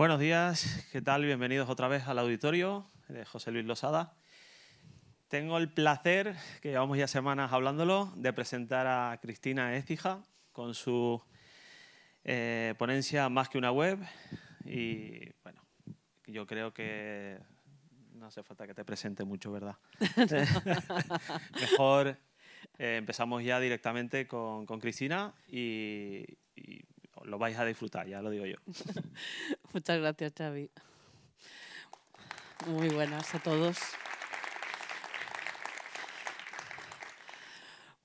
Buenos días, ¿qué tal? Bienvenidos otra vez al auditorio de José Luis Losada. Tengo el placer, que llevamos ya semanas hablándolo, de presentar a Cristina Estija con su eh, ponencia Más que una web. Y bueno, yo creo que no hace falta que te presente mucho, ¿verdad? Mejor eh, empezamos ya directamente con, Cristina y lo vais a disfrutar, ya lo digo yo. Muchas gracias, Xavi. Muy buenas a todos.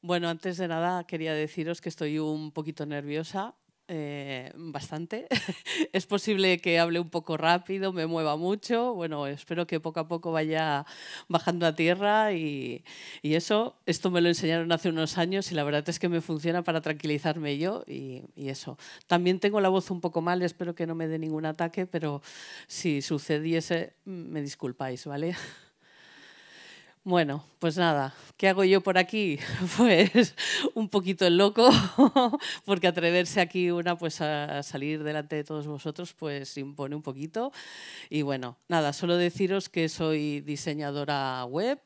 Bueno, antes de nada quería deciros que estoy un poquito nerviosa eh, bastante. es posible que hable un poco rápido, me mueva mucho. Bueno, espero que poco a poco vaya bajando a tierra y, eso, esto me lo enseñaron hace unos años y la verdad es que me funciona para tranquilizarme yo y, y eso. También tengo la voz un poco mal, espero que no me dé ningún ataque, pero si sucediese, me disculpáis, ¿vale? Bueno, pues nada, ¿qué hago yo por aquí? Pues un poquito el loco, porque atreverse aquí una pues a salir delante de todos vosotros pues impone un poquito. Y bueno, nada, solo deciros que soy diseñadora web,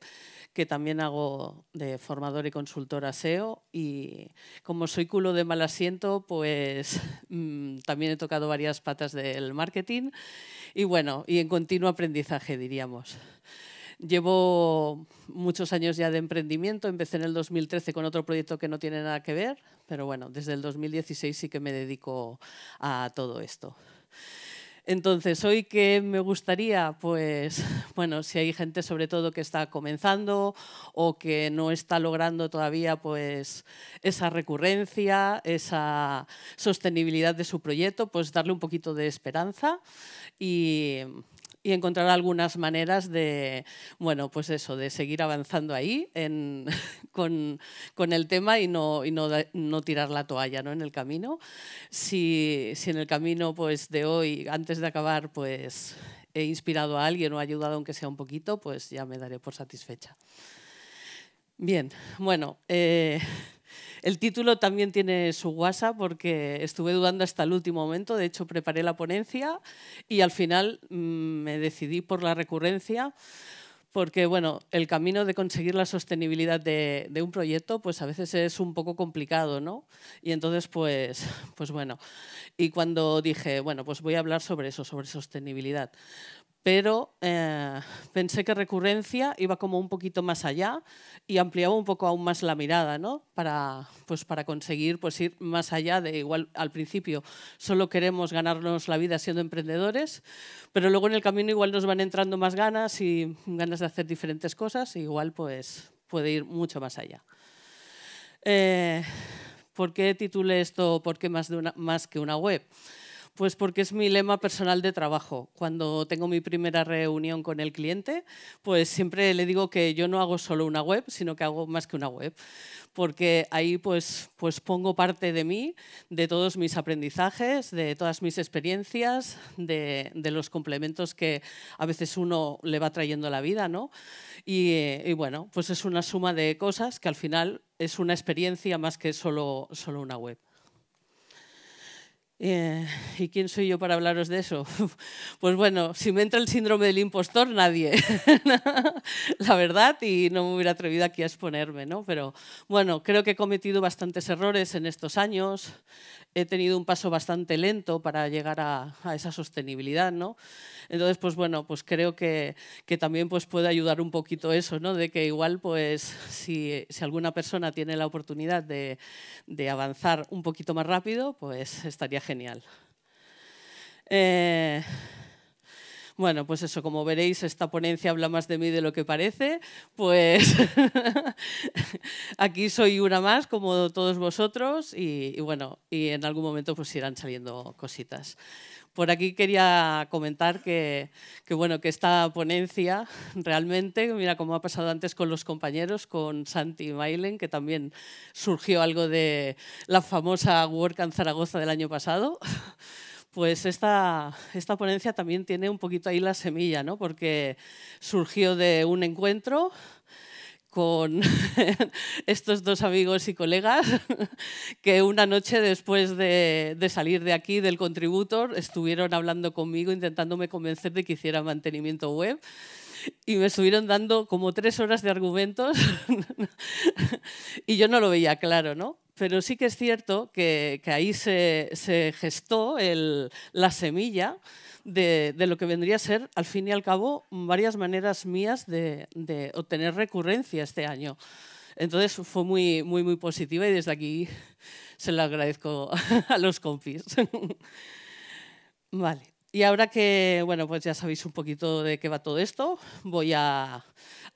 que también hago de formador y consultora SEO y como soy culo de mal asiento, pues mm, también he tocado varias patas del marketing y bueno, y en continuo aprendizaje diríamos. Llevo muchos años ya de emprendimiento, empecé en el 2013 con otro proyecto que no tiene nada que ver, pero bueno, desde el 2016 sí que me dedico a todo esto. Entonces, hoy que me gustaría, pues, bueno, si hay gente sobre todo que está comenzando o que no está logrando todavía, pues, esa recurrencia, esa sostenibilidad de su proyecto, pues darle un poquito de esperanza y, y encontrar algunas maneras de, bueno, pues eso, de seguir avanzando ahí con, el tema y no, tirar la toalla ¿no? en el camino. Si, en el camino pues, de hoy, antes de acabar, pues he inspirado a alguien o ayudado aunque sea un poquito, pues ya me daré por satisfecha. Bien, bueno. Eh, el título también tiene su guasa porque estuve dudando hasta el último momento, de hecho preparé la ponencia y al final mm, me decidí por la recurrencia porque bueno, el camino de conseguir la sostenibilidad de, un proyecto pues a veces es un poco complicado, ¿no? Y entonces pues, pues bueno, y cuando dije, bueno, pues voy a hablar sobre eso, sobre sostenibilidad, pero eh, pensé que recurrencia iba como un poquito más allá y ampliaba un poco aún más la mirada, ¿no? Para, pues, conseguir pues, ir más allá de igual al principio solo queremos ganarnos la vida siendo emprendedores, pero luego en el camino igual nos van entrando más ganas y ganas de hacer diferentes cosas y igual pues puede ir mucho más allá. Eh, ¿Por qué titulé esto ¿Por qué más, más que una web? Pues porque es mi lema personal de trabajo. Cuando tengo mi primera reunión con el cliente, pues siempre le digo que yo no hago solo una web, sino que hago más que una web, porque ahí pues, pues pongo parte de mí, de todos mis aprendizajes, de todas mis experiencias, de, los complementos que a veces uno le va trayendo a la vida, ¿no? Y, bueno, pues es una suma de cosas que al final es una experiencia más que solo, solo una web. Eh, ¿Y quién soy yo para hablaros de eso? Pues bueno, si me entra el síndrome del impostor, nadie, la verdad, y no me hubiera atrevido aquí a exponerme, ¿no? Pero bueno, creo que he cometido bastantes errores en estos años, he tenido un paso bastante lento para llegar a, a esa sostenibilidad, ¿no? Entonces, pues bueno, pues creo que, que, también pues puede ayudar un poquito eso, ¿no? De que igual, pues si, si alguna persona tiene la oportunidad de, de avanzar un poquito más rápido, pues estaría genial. Eh, bueno, pues eso, como veréis, esta ponencia habla más de mí de lo que parece, pues aquí soy una más, como todos vosotros, y, bueno, y en algún momento pues irán saliendo cositas por aquí quería comentar que, bueno, que esta ponencia realmente, mira cómo ha pasado antes con los compañeros, con Santi Mailen, que también surgió algo de la famosa Work en Zaragoza del año pasado, pues esta, esta ponencia también tiene un poquito ahí la semilla, ¿no? porque surgió de un encuentro con estos dos amigos y colegas que una noche después de, salir de aquí del contributor estuvieron hablando conmigo intentándome convencer de que hiciera mantenimiento web y me estuvieron dando como tres horas de argumentos y yo no lo veía claro, ¿no? Pero sí que es cierto que, ahí se, gestó la semilla de, lo que vendría a ser, al fin y al cabo, varias maneras mías de, obtener recurrencia este año. Entonces fue muy, muy, muy positiva y desde aquí se la agradezco a los confis. vale. Y ahora que, bueno, pues ya sabéis un poquito de qué va todo esto, voy a,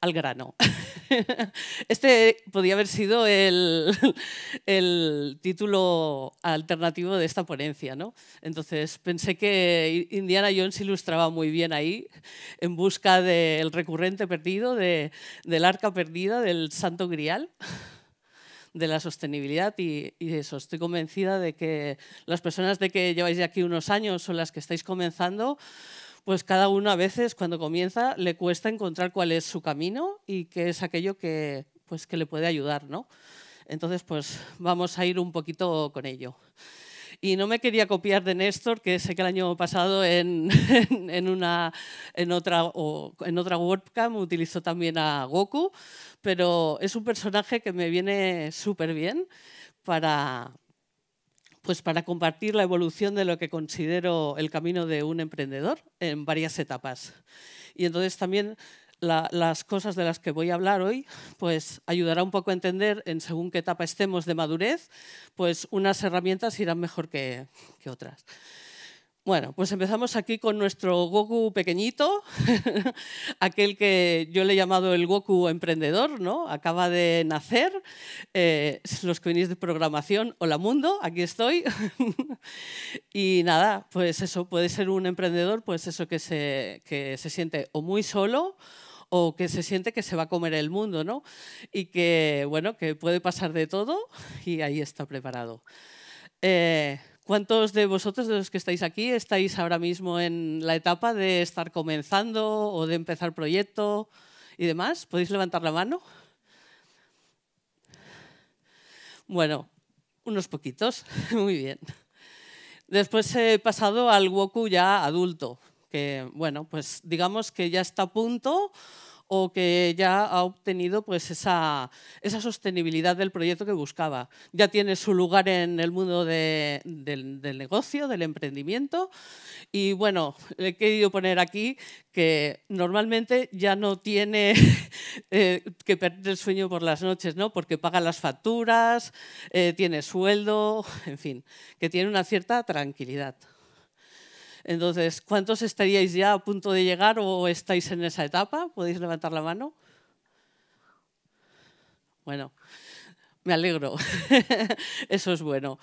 al grano. este podía haber sido el, título alternativo de esta ponencia, ¿no? Entonces pensé que Indiana Jones ilustraba muy bien ahí, en busca del recurrente perdido, de, del arca perdida, del santo grial. de la sostenibilidad y, eso, estoy convencida de que las personas de que lleváis de aquí unos años o las que estáis comenzando, pues cada uno a veces cuando comienza le cuesta encontrar cuál es su camino y qué es aquello que, pues, que le puede ayudar, ¿no? Entonces, pues vamos a ir un poquito con ello. Y no me quería copiar de Néstor, que sé que el año pasado en, en, una, en, otra, o, en otra WordCamp utilizó también a Goku, pero es un personaje que me viene súper bien para, pues para compartir la evolución de lo que considero el camino de un emprendedor en varias etapas. Y entonces también las cosas de las que voy a hablar hoy, pues ayudará un poco a entender, en según qué etapa estemos de madurez, pues unas herramientas irán mejor que, otras. Bueno, pues empezamos aquí con nuestro Goku pequeñito, aquel que yo le he llamado el Goku emprendedor, ¿no? Acaba de nacer, eh, los que venís de programación, hola mundo, aquí estoy. y nada, pues eso, puede ser un emprendedor, pues eso que se, que se siente o muy solo o que se siente que se va a comer el mundo, ¿no? Y que, bueno, que puede pasar de todo y ahí está preparado. Eh, ¿Cuántos de vosotros, de los que estáis aquí, estáis ahora mismo en la etapa de estar comenzando o de empezar proyecto y demás? ¿Podéis levantar la mano? Bueno, unos poquitos, muy bien. Después he pasado al Woku ya adulto, que, bueno, pues digamos que ya está a punto o que ya ha obtenido pues esa, sostenibilidad del proyecto que buscaba. Ya tiene su lugar en el mundo del, negocio, del emprendimiento. Y bueno, he querido poner aquí que normalmente ya no tiene eh, que perder el sueño por las noches, ¿no? porque paga las facturas, eh, tiene sueldo, en fin, que tiene una cierta tranquilidad. Entonces, ¿cuántos estaríais ya a punto de llegar o estáis en esa etapa? ¿Podéis levantar la mano? Bueno, me alegro. Eso es bueno.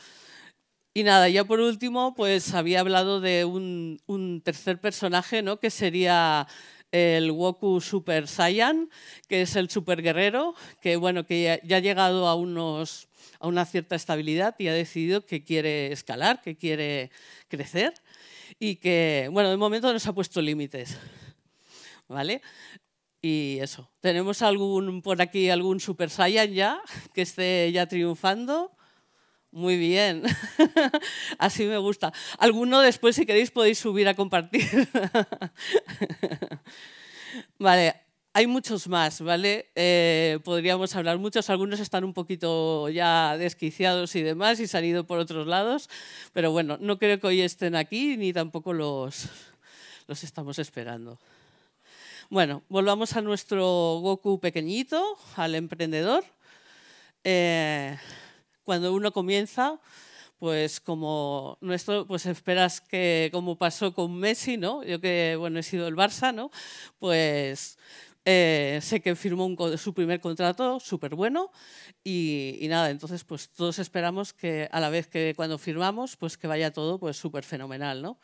Y nada, ya por último, pues había hablado de un, tercer personaje, ¿no? Que sería el Woku Super Saiyan, que es el super guerrero, que bueno, que ya ha llegado a unos a una cierta estabilidad y ha decidido que quiere escalar, que quiere crecer y que, bueno, de momento nos ha puesto límites. ¿Vale? Y eso. ¿Tenemos algún por aquí algún Super Saiyan ya que esté ya triunfando? Muy bien. Así me gusta. Alguno después, si queréis, podéis subir a compartir. vale. Hay muchos más, ¿vale? Eh, podríamos hablar muchos, algunos están un poquito ya desquiciados y demás y se han ido por otros lados, pero bueno, no creo que hoy estén aquí ni tampoco los, los estamos esperando. Bueno, volvamos a nuestro Goku pequeñito, al emprendedor. Eh, cuando uno comienza, pues como nuestro, pues esperas que como pasó con Messi, ¿no? Yo que bueno he sido el Barça, ¿no? Pues eh, sé que firmó un, su primer contrato súper bueno y, y, nada, entonces pues todos esperamos que a la vez que cuando firmamos pues que vaya todo pues súper fenomenal, ¿no?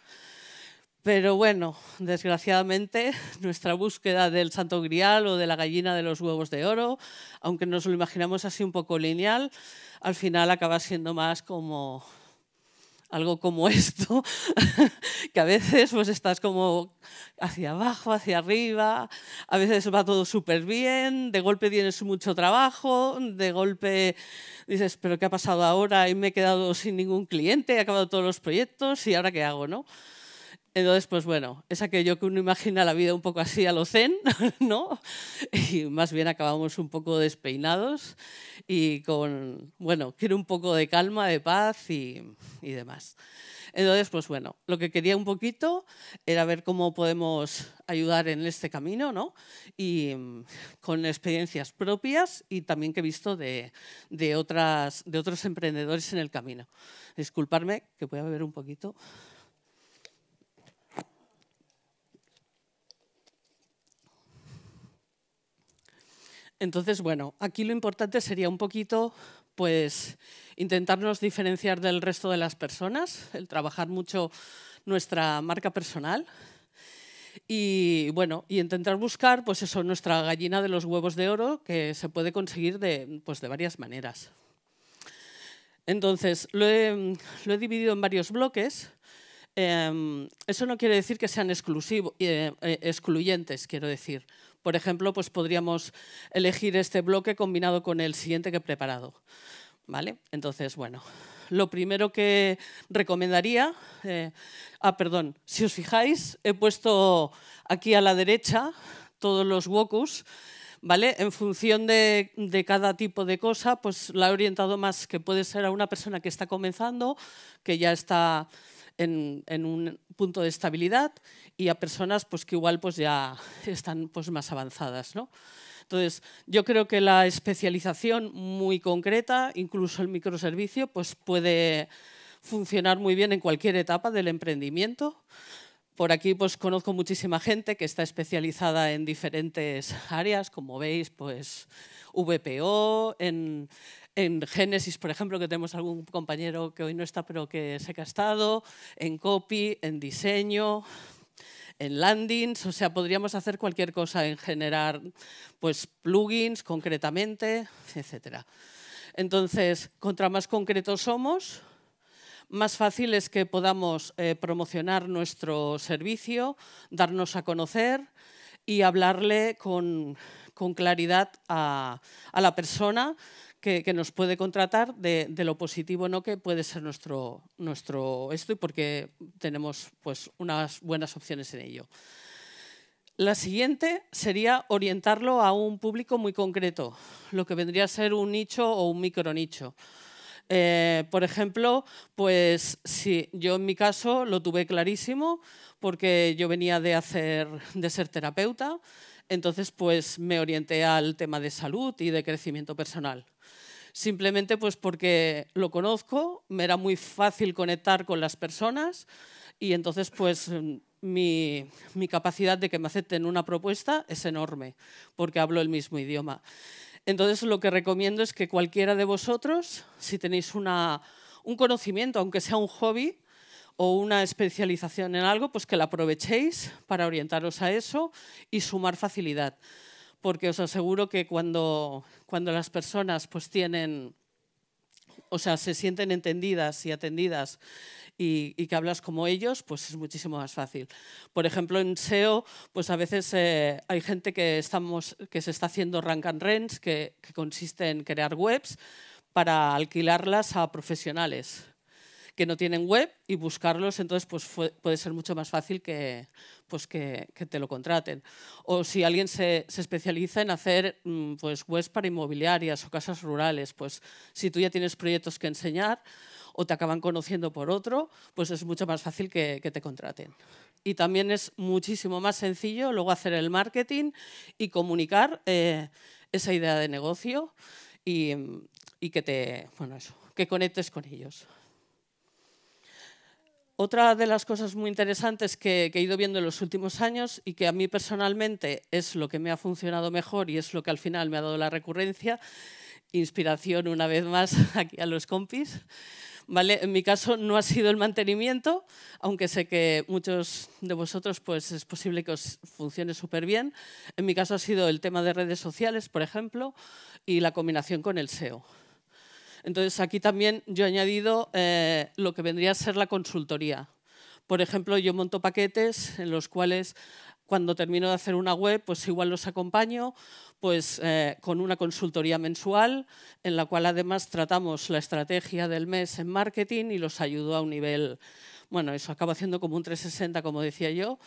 Pero bueno, desgraciadamente nuestra búsqueda del santo grial o de la gallina de los huevos de oro, aunque nos lo imaginamos así un poco lineal, al final acaba siendo más como algo como esto, que a veces pues estás como hacia abajo, hacia arriba, a veces va todo súper bien, de golpe tienes mucho trabajo, de golpe dices, pero ¿qué ha pasado ahora? Y me he quedado sin ningún cliente, he acabado todos los proyectos y ahora qué hago, ¿no? Entonces, pues bueno, es aquello que uno imagina la vida un poco así a lo zen, ¿no? Y más bien acabamos un poco despeinados y con, bueno, quiero un poco de calma, de paz y, demás. Entonces, pues bueno, lo que quería un poquito era ver cómo podemos ayudar en este camino, ¿no? Y mm, con experiencias propias y también que he visto de, otras, de otros emprendedores en el camino. Disculparme, que pueda beber un poquito. Entonces, bueno, aquí lo importante sería un poquito pues intentarnos diferenciar del resto de las personas, el trabajar mucho nuestra marca personal y bueno, y intentar buscar pues eso, nuestra gallina de los huevos de oro que se puede conseguir de, pues, varias maneras. Entonces, lo he, dividido en varios bloques. Em, eso no quiere decir que sean eh, eh, excluyentes, quiero decir. Por ejemplo, pues podríamos elegir este bloque combinado con el siguiente que he preparado. ¿Vale? Entonces, bueno, lo primero que recomendaría, eh, ah, perdón, si os fijáis, he puesto aquí a la derecha todos los wokus, ¿vale? En función de, de, cada tipo de cosa, pues la he orientado más que puede ser a una persona que está comenzando, que ya está en, un punto de estabilidad y a personas pues, que igual pues, ya están pues, más avanzadas. ¿no? Entonces, yo creo que la especialización muy concreta, incluso el microservicio, pues, puede funcionar muy bien en cualquier etapa del emprendimiento. Por aquí pues, conozco muchísima gente que está especializada en diferentes áreas, como veis, pues VPO, en en Génesis, por ejemplo, que tenemos algún compañero que hoy no está, pero que se que ha estado, en copy, en diseño, en landings, o sea, podríamos hacer cualquier cosa en generar pues, plugins concretamente, etc. Entonces, contra más concretos somos, más fácil es que podamos eh, promocionar nuestro servicio, darnos a conocer y hablarle con, claridad a la persona que, nos puede contratar de, lo positivo no que puede ser nuestro, nuestro esto y porque tenemos pues, unas buenas opciones en ello. La siguiente sería orientarlo a un público muy concreto, lo que vendría a ser un nicho o un micronicho. Eh, por ejemplo, pues si yo en mi caso lo tuve clarísimo porque yo venía de, hacer, de ser terapeuta, entonces pues me orienté al tema de salud y de crecimiento personal simplemente pues porque lo conozco, me era muy fácil conectar con las personas y entonces pues mi, capacidad de que me acepten una propuesta es enorme porque hablo el mismo idioma. Entonces lo que recomiendo es que cualquiera de vosotros, si tenéis un conocimiento, aunque sea un hobby, o una especialización en algo, pues que la aprovechéis para orientaros a eso y sumar facilidad porque os aseguro que cuando, cuando las personas pues tienen, o sea, se sienten entendidas y atendidas y, que hablas como ellos, pues es muchísimo más fácil. Por ejemplo, en SEO, pues a veces eh, hay gente que, estamos, que se está haciendo rank and rents, que, que consiste en crear webs para alquilarlas a profesionales que no tienen web y buscarlos, entonces pues, puede ser mucho más fácil pues, que, que, te lo contraten. O si alguien se, especializa en hacer mm, pues, webs para inmobiliarias o casas rurales, pues si tú ya tienes proyectos que enseñar o te acaban conociendo por otro, pues es mucho más fácil que, te contraten y también es muchísimo más sencillo luego hacer el marketing y comunicar eh, esa idea de negocio y, que te, bueno, eso, que conectes con ellos. Otra de las cosas muy interesantes que, he ido viendo en los últimos años y que a mí personalmente es lo que me ha funcionado mejor y es lo que al final me ha dado la recurrencia, inspiración una vez más aquí a los compis, ¿vale? En mi caso no ha sido el mantenimiento, aunque sé que muchos de vosotros pues es posible que os funcione súper bien. En mi caso ha sido el tema de redes sociales, por ejemplo, y la combinación con el SEO. Entonces aquí también yo he añadido eh, lo que vendría a ser la consultoría. Por ejemplo, yo monto paquetes en los cuales cuando termino de hacer una web, pues igual los acompaño pues, eh, con una consultoría mensual, en la cual además tratamos la estrategia del mes en marketing y los ayudo a un nivel, bueno, eso acaba haciendo como un 360, como decía yo,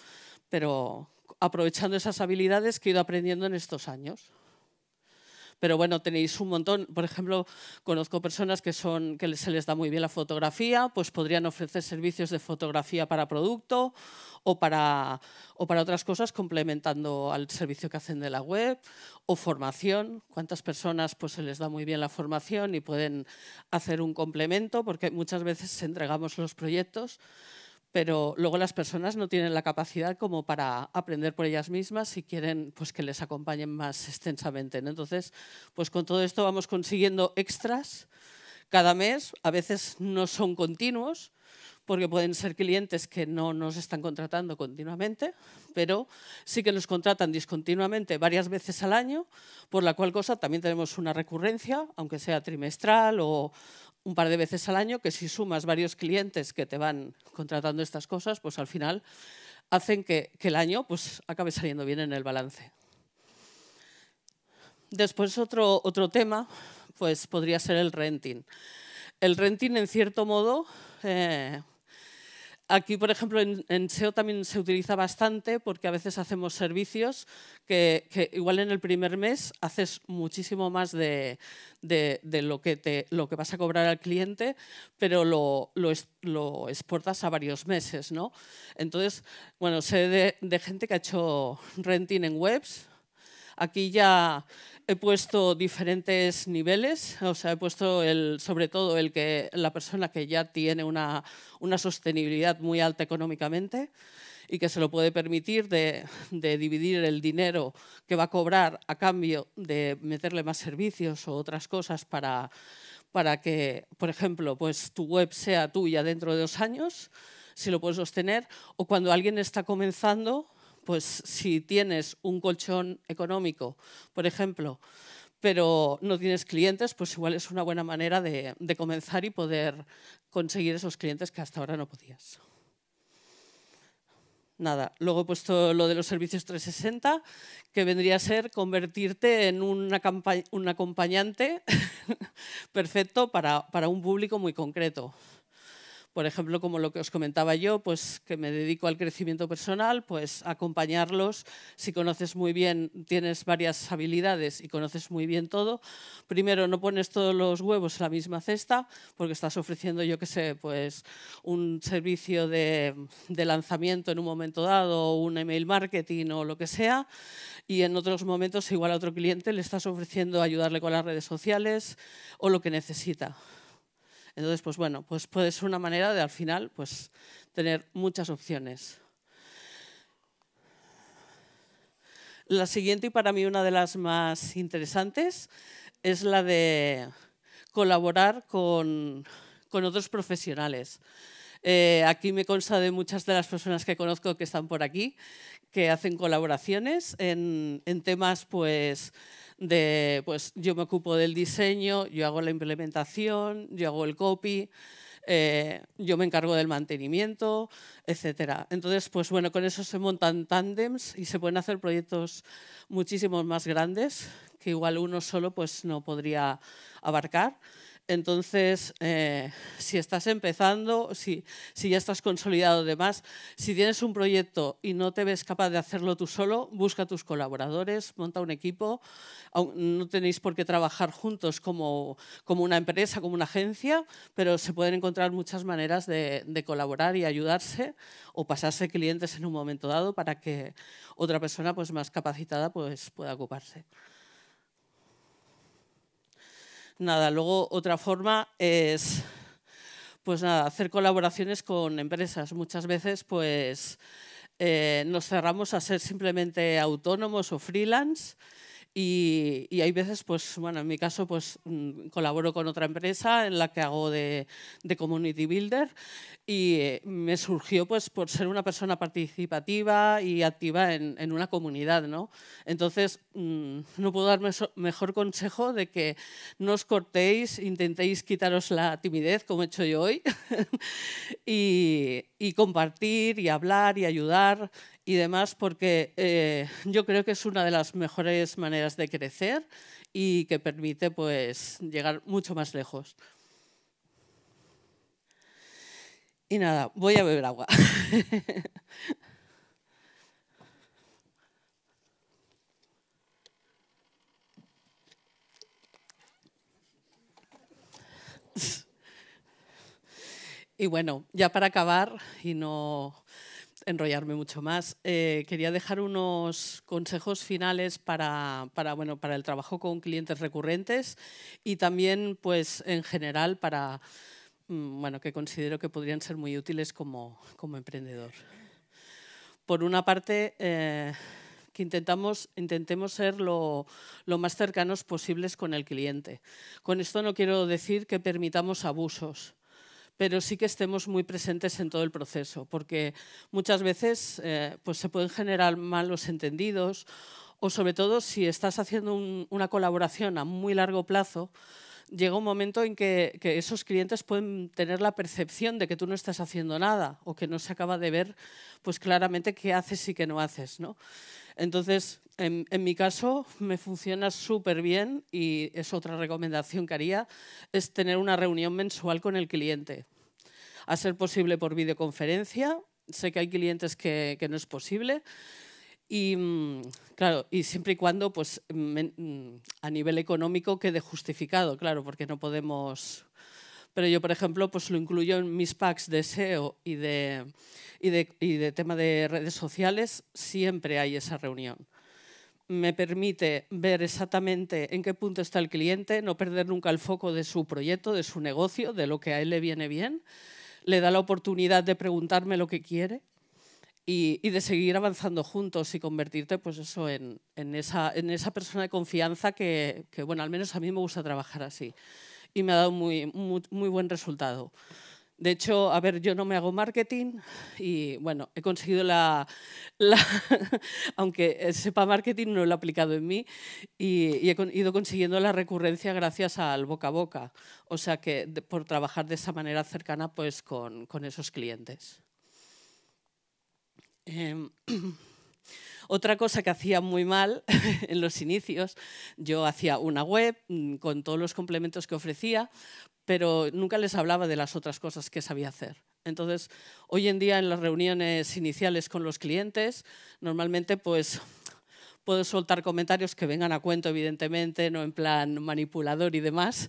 pero aprovechando esas habilidades que he ido aprendiendo en estos años pero bueno, tenéis un montón. Por ejemplo, conozco personas que, son, que se les da muy bien la fotografía, pues podrían ofrecer servicios de fotografía para producto o para, o para otras cosas complementando al servicio que hacen de la web o formación. ¿Cuántas personas pues, se les da muy bien la formación y pueden hacer un complemento? Porque muchas veces entregamos los proyectos pero luego las personas no tienen la capacidad como para aprender por ellas mismas y quieren pues, que les acompañen más extensamente. Entonces, pues con todo esto vamos consiguiendo extras cada mes, a veces no son continuos, porque pueden ser clientes que no nos están contratando continuamente, pero sí que nos contratan discontinuamente varias veces al año, por la cual cosa también tenemos una recurrencia, aunque sea trimestral o, un par de veces al año, que si sumas varios clientes que te van contratando estas cosas, pues al final hacen que, el año pues, acabe saliendo bien en el balance. Después otro, otro tema pues, podría ser el renting. El renting, en cierto modo, eh, Aquí, por ejemplo, en, SEO también se utiliza bastante porque a veces hacemos servicios que, igual en el primer mes haces muchísimo más de, lo, que vas a cobrar al cliente, pero lo, exportas a varios meses. ¿no? Entonces, bueno, sé de, de gente que ha hecho renting en webs. Aquí ya he puesto diferentes niveles, o sea, he puesto sobre todo el que la persona que ya tiene una, sostenibilidad muy alta económicamente y que se lo puede permitir de, dividir el dinero que va a cobrar a cambio de meterle más servicios o otras cosas para, para que, por ejemplo, pues tu web sea tuya dentro de dos años, si lo puedes sostener, o cuando alguien está comenzando pues si tienes un colchón económico, por ejemplo, pero no tienes clientes, pues igual es una buena manera de, comenzar y poder conseguir esos clientes que hasta ahora no podías. Nada, luego he puesto lo de los servicios 360, que vendría a ser convertirte en un acompañante perfecto para un público muy concreto por ejemplo, como lo que os comentaba yo, pues que me dedico al crecimiento personal, pues acompañarlos. Si conoces muy bien, tienes varias habilidades y conoces muy bien todo. Primero, no pones todos los huevos en la misma cesta, porque estás ofreciendo, yo qué sé, pues un servicio de, lanzamiento en un momento dado, un email marketing o lo que sea. Y en otros momentos, igual a otro cliente, le estás ofreciendo ayudarle con las redes sociales o lo que necesita. Entonces, pues bueno, pues puede ser una manera de al final pues, tener muchas opciones. La siguiente y para mí una de las más interesantes es la de colaborar con otros profesionales. Eh, aquí me consta de muchas de las personas que conozco que están por aquí, que hacen colaboraciones en, temas pues, de, pues yo me ocupo del diseño, yo hago la implementación, yo hago el copy, eh, yo me encargo del mantenimiento, etcétera. Entonces, pues bueno, con eso se montan tándems y se pueden hacer proyectos muchísimos más grandes que igual uno solo pues no podría abarcar. Entonces, eh, si estás empezando, si, ya estás consolidado de más, si tienes un proyecto y no te ves capaz de hacerlo tú solo, busca a tus colaboradores, monta un equipo. No tenéis por qué trabajar juntos como, una empresa, como una agencia, pero se pueden encontrar muchas maneras de, colaborar y ayudarse o pasarse clientes en un momento dado para que otra persona pues, más capacitada pues, pueda ocuparse nada, luego otra forma es pues nada, hacer colaboraciones con empresas. Muchas veces pues eh, nos cerramos a ser simplemente autónomos o freelance y, hay veces, pues, bueno, en mi caso, pues mm, colaboro con otra empresa en la que hago de, community builder y eh, me surgió, pues, por ser una persona participativa y activa en, una comunidad, ¿no? Entonces, mm, no puedo dar mejor consejo de que no os cortéis, intentéis quitaros la timidez, como he hecho yo hoy, y, y compartir y hablar y ayudar y demás, porque eh, yo creo que es una de las mejores maneras de crecer y que permite pues, llegar mucho más lejos. Y nada, voy a beber agua. y bueno, ya para acabar y no enrollarme mucho más. Eh, quería dejar unos consejos finales para, para, el trabajo con clientes recurrentes y también, pues, en general, para mm, bueno, que considero que podrían ser muy útiles como, emprendedor. Por una parte, eh, que intentamos, intentemos ser lo, más cercanos posibles con el cliente. Con esto no quiero decir que permitamos abusos, pero sí que estemos muy presentes en todo el proceso, porque muchas veces eh, pues se pueden generar malos entendidos o sobre todo si estás haciendo una colaboración a muy largo plazo, llega un momento en que, esos clientes pueden tener la percepción de que tú no estás haciendo nada o que no se acaba de ver pues claramente qué haces y qué no haces. ¿no? Entonces, en, mi caso me funciona súper bien y es otra recomendación que haría, es tener una reunión mensual con el cliente. A ser posible por videoconferencia, sé que hay clientes que, no es posible. Y mm, claro, y siempre y cuando, pues, mm, a nivel económico quede justificado, claro, porque no podemos pero yo, por ejemplo, pues lo incluyo en mis packs de SEO y de, tema de redes sociales, siempre hay esa reunión me permite ver exactamente en qué punto está el cliente, no perder nunca el foco de su proyecto, de su negocio, de lo que a él le viene bien, le da la oportunidad de preguntarme lo que quiere y, de seguir avanzando juntos y convertirte pues eso, en, esa, persona de confianza que, que, bueno, al menos a mí me gusta trabajar así y me ha dado muy, buen resultado. De hecho, a ver, yo no me hago marketing y bueno, he conseguido la, aunque sepa marketing, no lo he aplicado en mí y, he ido consiguiendo la recurrencia gracias al boca a boca, o sea que por trabajar de esa manera cercana pues con, esos clientes. Em, Otra cosa que hacía muy mal en los inicios, yo hacía una web mm, con todos los complementos que ofrecía, pero nunca les hablaba de las otras cosas que sabía hacer. Entonces, hoy en día en las reuniones iniciales con los clientes, normalmente pues puedo soltar comentarios que vengan a cuento, evidentemente, no en plan manipulador y demás,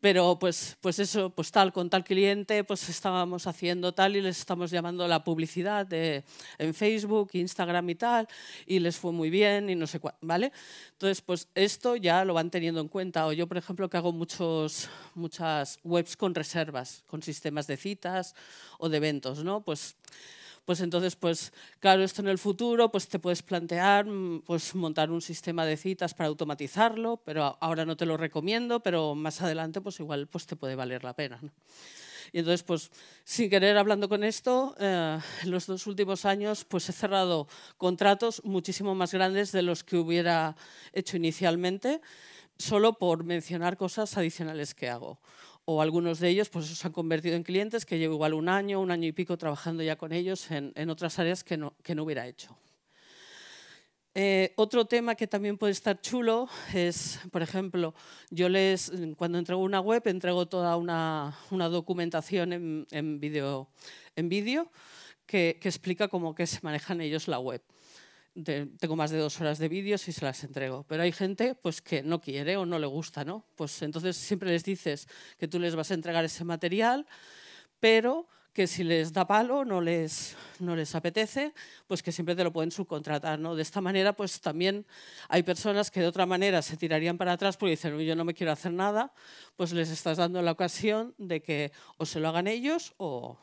pero pues, pues eso, pues tal, con tal cliente, pues estábamos haciendo tal y les estamos llamando la publicidad de, en Facebook, Instagram y tal, y les fue muy bien y no sé cuál, ¿vale? Entonces, pues esto ya lo van teniendo en cuenta. O yo, por ejemplo, que hago muchos, muchas webs con reservas, con sistemas de citas o de eventos, ¿no? Pues pues entonces, pues claro, esto en el futuro, pues te puedes plantear, mm, pues montar un sistema de citas para automatizarlo, pero ahora no te lo recomiendo, pero más adelante, pues igual, pues te puede valer la pena. Y entonces, pues sin querer, hablando con esto, eh, en los dos últimos años, pues he cerrado contratos muchísimo más grandes de los que hubiera hecho inicialmente, solo por mencionar cosas adicionales que hago o algunos de ellos pues se han convertido en clientes que llevo igual un año, un año y pico trabajando ya con ellos en, otras áreas que no, hubiera hecho. Eh, otro tema que también puede estar chulo es, por ejemplo, yo les, cuando entrego una web, entrego toda una, documentación en, vídeo en que, que explica cómo que se manejan ellos la web tengo más de dos horas de vídeos y se las entrego. Pero hay gente pues, que no quiere o no le gusta, ¿no? Pues entonces siempre les dices que tú les vas a entregar ese material, pero que si les da palo, no les, no les apetece, pues que siempre te lo pueden subcontratar. ¿no? De esta manera, pues también hay personas que de otra manera se tirarían para atrás porque dicen, yo no me quiero hacer nada, pues les estás dando la ocasión de que o se lo hagan ellos o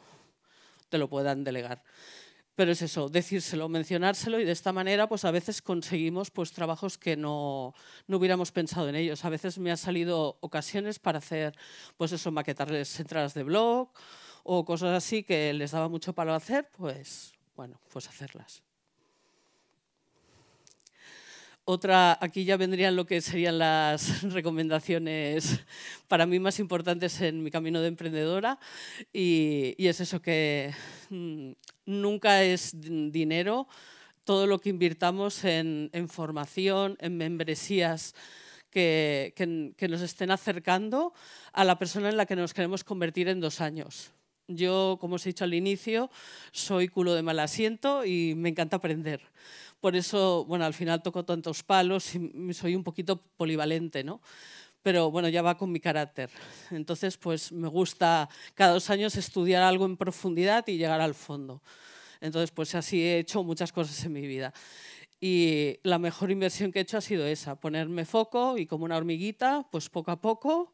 te lo puedan delegar. Pero es eso, decírselo, mencionárselo y de esta manera pues a veces conseguimos pues trabajos que no, no hubiéramos pensado en ellos. A veces me han salido ocasiones para hacer pues eso, maquetarles entradas de blog o cosas así que les daba mucho palo hacer, pues bueno, pues hacerlas. Otra, aquí ya vendrían lo que serían las recomendaciones para mí más importantes en mi camino de emprendedora y, es eso que mm, nunca es dinero todo lo que invirtamos en, formación, en membresías que nos estén acercando a la persona en la que nos queremos convertir en dos años. Yo, como os he dicho al inicio, soy culo de mal asiento y me encanta aprender por eso, bueno, al final toco tantos palos y soy un poquito polivalente, ¿no? Pero bueno, ya va con mi carácter. Entonces, pues me gusta cada dos años estudiar algo en profundidad y llegar al fondo. Entonces, pues así he hecho muchas cosas en mi vida. Y la mejor inversión que he hecho ha sido esa, ponerme foco y como una hormiguita, pues poco a poco,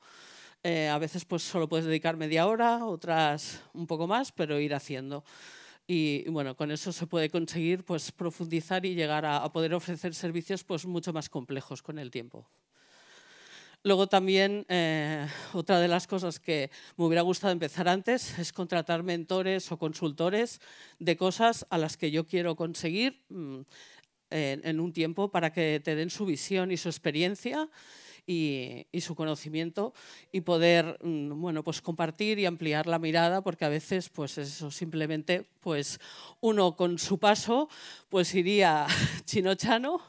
eh, a veces pues solo puedes dedicar media hora, otras un poco más, pero ir haciendo y bueno, con eso se puede conseguir pues, profundizar y llegar a, poder ofrecer servicios pues, mucho más complejos con el tiempo. Luego también, eh, otra de las cosas que me hubiera gustado empezar antes es contratar mentores o consultores de cosas a las que yo quiero conseguir mm, en, un tiempo para que te den su visión y su experiencia y, su conocimiento y poder mm, bueno, pues compartir y ampliar la mirada, porque a veces pues eso simplemente pues uno con su paso pues iría chino-chano,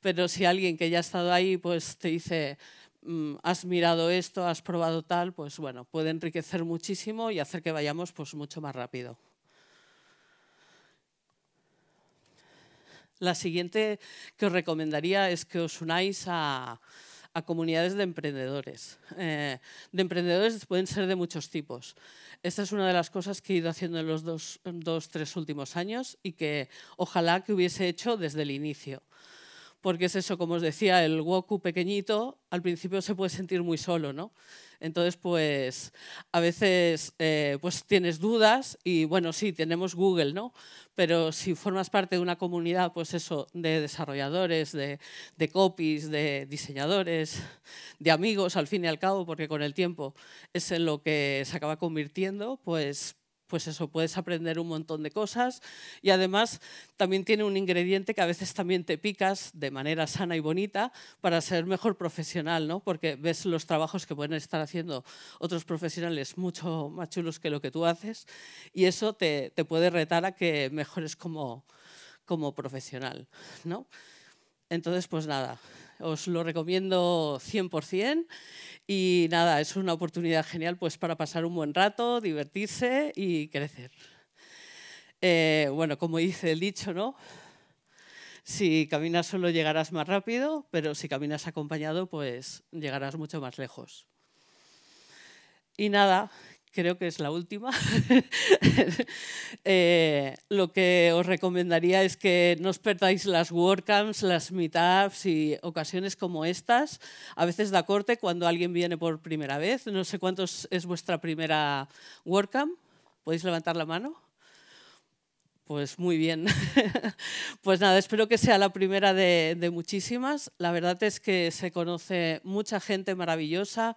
pero si alguien que ya ha estado ahí pues te dice mm, has mirado esto, has probado tal, pues bueno, puede enriquecer muchísimo y hacer que vayamos pues mucho más rápido. La siguiente que os recomendaría es que os unáis a, a comunidades de emprendedores. Eh, de emprendedores pueden ser de muchos tipos. Esta es una de las cosas que he ido haciendo en los dos, dos tres últimos años y que ojalá que hubiese hecho desde el inicio porque es eso, como os decía, el Woku pequeñito al principio se puede sentir muy solo, ¿no? Entonces, pues a veces eh, pues tienes dudas y bueno, sí, tenemos Google, ¿no? Pero si formas parte de una comunidad, pues eso, de desarrolladores, de, de copies, de diseñadores, de amigos, al fin y al cabo, porque con el tiempo es en lo que se acaba convirtiendo, pues pues eso, puedes aprender un montón de cosas y además también tiene un ingrediente que a veces también te picas de manera sana y bonita para ser mejor profesional, ¿no? Porque ves los trabajos que pueden estar haciendo otros profesionales mucho más chulos que lo que tú haces y eso te, te puede retar a que mejores como, como profesional, ¿no? Entonces, pues nada, os lo recomiendo 100% y nada, es una oportunidad genial pues, para pasar un buen rato, divertirse y crecer. Eh, bueno, como dice el dicho, ¿no? Si caminas solo llegarás más rápido, pero si caminas acompañado, pues llegarás mucho más lejos. Y nada, creo que es la última, eh, lo que os recomendaría es que no os perdáis las WordCamps, las meetups y ocasiones como estas. A veces da corte cuando alguien viene por primera vez. No sé cuántos es vuestra primera WordCamp. ¿Podéis levantar la mano? Pues muy bien. pues nada, espero que sea la primera de, muchísimas. La verdad es que se conoce mucha gente maravillosa,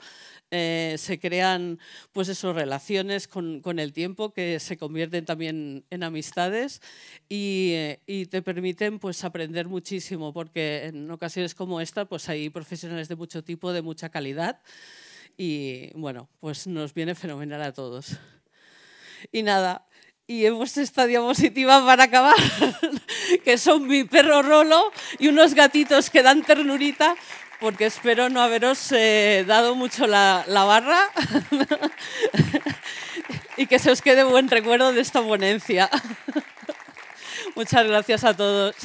eh, se crean pues esas relaciones con, el tiempo que se convierten también en amistades y, eh, y, te permiten pues aprender muchísimo porque en ocasiones como esta pues hay profesionales de mucho tipo, de mucha calidad y bueno, pues nos viene fenomenal a todos. Y nada, y hemos esta diapositiva para acabar, que son mi perro Rolo y unos gatitos que dan ternurita, porque espero no haberos eh, dado mucho la, barra y que se os quede buen recuerdo de esta ponencia. Muchas gracias a todos.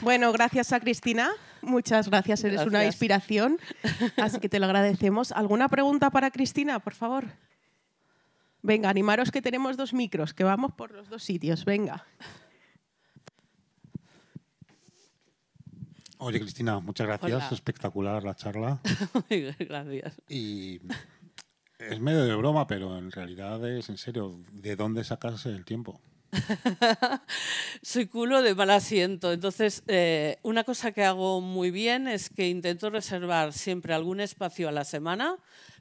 Bueno, gracias a Cristina. Muchas gracias, eres una inspiración. Así que te lo agradecemos. ¿Alguna pregunta para Cristina, por favor? Venga, animaros que tenemos dos micros, que vamos por los dos sitios. Venga. Oye, Cristina, muchas gracias. Espectacular la charla. gracias. Y es medio de broma, pero en realidad es en serio. ¿De dónde sacas el tiempo? Soy culo de mal asiento. Entonces, eh, una cosa que hago muy bien es que intento reservar siempre algún espacio a la semana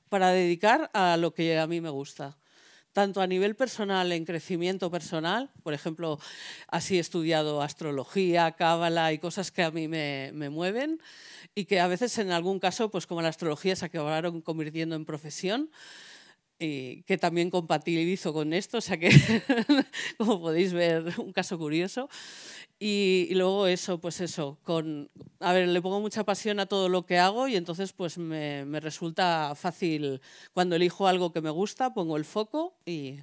para dedicar a lo que a mí me gusta tanto a nivel personal, en crecimiento personal, por ejemplo, así he estudiado astrología, cábala y cosas que a mí me, mueven y que a veces en algún caso, pues como la astrología se acabaron convirtiendo en profesión, eh, que también compatibilizo con esto, o sea que, como podéis ver, un caso curioso. Y, luego eso, pues eso, con, a ver, le pongo mucha pasión a todo lo que hago y entonces pues me, me resulta fácil, cuando elijo algo que me gusta, pongo el foco y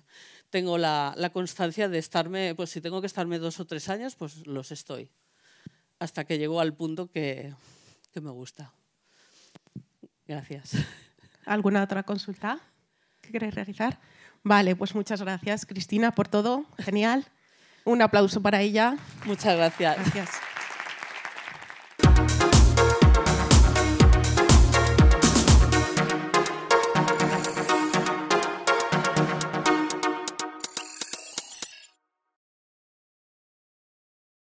tengo la, la constancia de estarme, pues si tengo que estarme dos o tres años, pues los estoy, hasta que llego al punto que, que me gusta. Gracias. ¿Alguna otra consulta? ¿Qué queréis realizar? Vale, pues muchas gracias, Cristina, por todo. Genial. Un aplauso para ella. Muchas gracias. Gracias.